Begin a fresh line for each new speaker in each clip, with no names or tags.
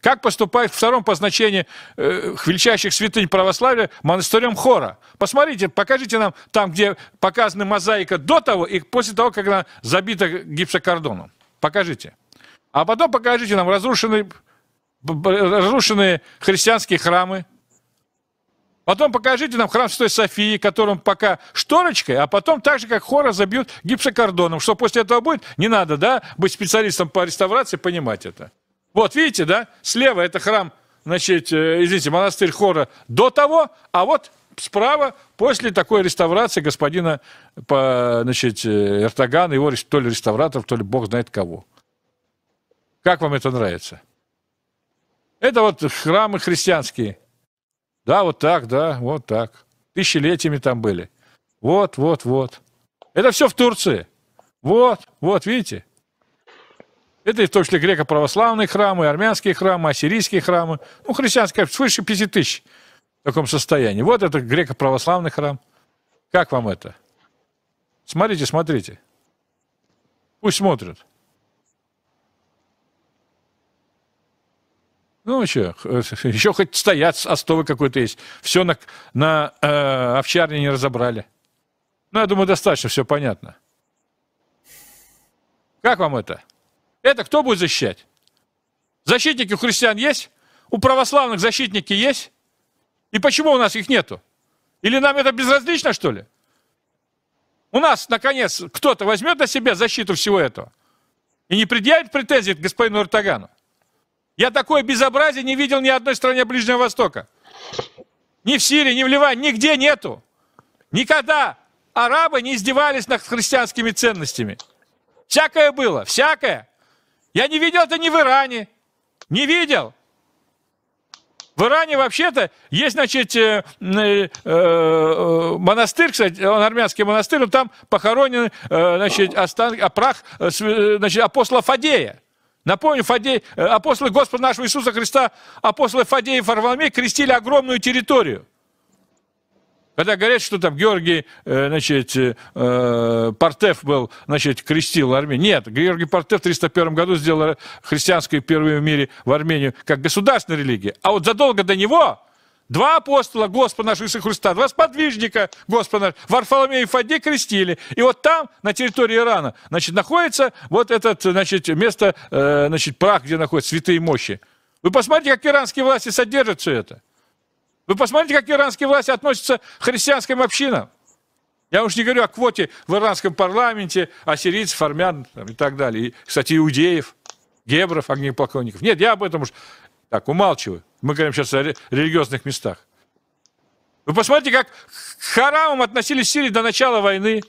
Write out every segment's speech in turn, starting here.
Как поступает в втором по значению э, величайших святынь православия монастырем хора? Посмотрите, покажите нам там, где показана мозаика до того и после того, когда она забита гипсокордоном. Покажите. А потом покажите нам разрушенные, разрушенные христианские храмы. Потом покажите нам храм Святой Софии, которым пока шторочкой, а потом так же, как хора, забьют гипсокордоном. Что после этого будет? Не надо, да, быть специалистом по реставрации, понимать это. Вот, видите, да? Слева это храм, значит, э, извините, монастырь Хора до того, а вот справа после такой реставрации господина по, значит, э, Эртогана, его то ли реставраторов, то ли бог знает кого. Как вам это нравится? Это вот храмы христианские. Да, вот так, да, вот так. Тысячелетиями там были. Вот, вот, вот. Это все в Турции. Вот, вот, видите? Это и в том числе греко-православные храмы, армянские храмы, ассирийские храмы. Ну, христианская свыше 5 тысяч в таком состоянии. Вот это греко-православный храм. Как вам это? Смотрите, смотрите. Пусть смотрят. Ну, еще, еще хоть стоят, остовы какой-то есть. Все на, на э, овчарне не разобрали. Ну, я думаю, достаточно все понятно. Как вам это? Это кто будет защищать? Защитники у христиан есть? У православных защитники есть? И почему у нас их нету? Или нам это безразлично, что ли? У нас, наконец, кто-то возьмет на себя защиту всего этого и не предъявит претензий к господину Эртогану. Я такое безобразие не видел ни одной стране Ближнего Востока. Ни в Сирии, ни в Ливане, нигде нету. Никогда арабы не издевались над христианскими ценностями. Всякое было, всякое. Я не видел это ни в Иране. Не видел. В Иране вообще-то есть, значит, э, э, э, монастырь, кстати, он армянский монастырь, но там похоронен, э, значит, остан, а прах, э, э значит, апостола Фадея. Напомню, Фадей, э, апостолы Господа нашего Иисуса Христа, апостолы Фадея и Фарвалмей крестили огромную территорию. Когда говорят, что там Георгий, э, значит, э, Портеф был, значит, крестил Армению. Нет, Георгий Портеф в 301 году сделал христианскую первую в мире в Армению как государственную религию. А вот задолго до него Два апостола Господа нашего Иисуса Христа, два сподвижника Господа нашего, Варфоломея и Фаде крестили. И вот там, на территории Ирана, значит, находится вот это, значит, место, э, значит, прах, где находятся святые мощи. Вы посмотрите, как иранские власти содержат все это. Вы посмотрите, как иранские власти относятся к христианским общинам. Я уж не говорю о квоте в иранском парламенте, о ассирийцев, армян там, и так далее. И, кстати, иудеев, гебров, огнепоклонников. Нет, я об этом уж так умалчиваю. Мы говорим сейчас о религиозных местах. Вы посмотрите, как к харамам относились в Сирии до начала войны,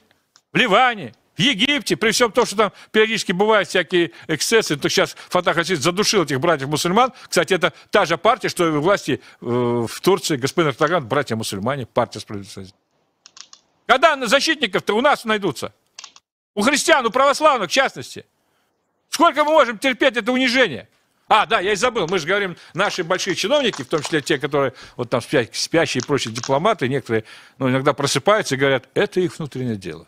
в Ливане, Египте, при всем том, что там периодически бывают всякие эксцессы, то сейчас Фатах Асис задушил этих братьев-мусульман. Кстати, это та же партия, что и власти э, в Турции господин Эрдоган, братья-мусульмане, партия справедливости. Когда защитников-то у нас найдутся? У христиан, у православных в частности. Сколько мы можем терпеть это унижение? А, да, я и забыл, мы же говорим, наши большие чиновники, в том числе те, которые вот там спящие и прочие дипломаты, некоторые ну, иногда просыпаются и говорят, это их внутреннее дело.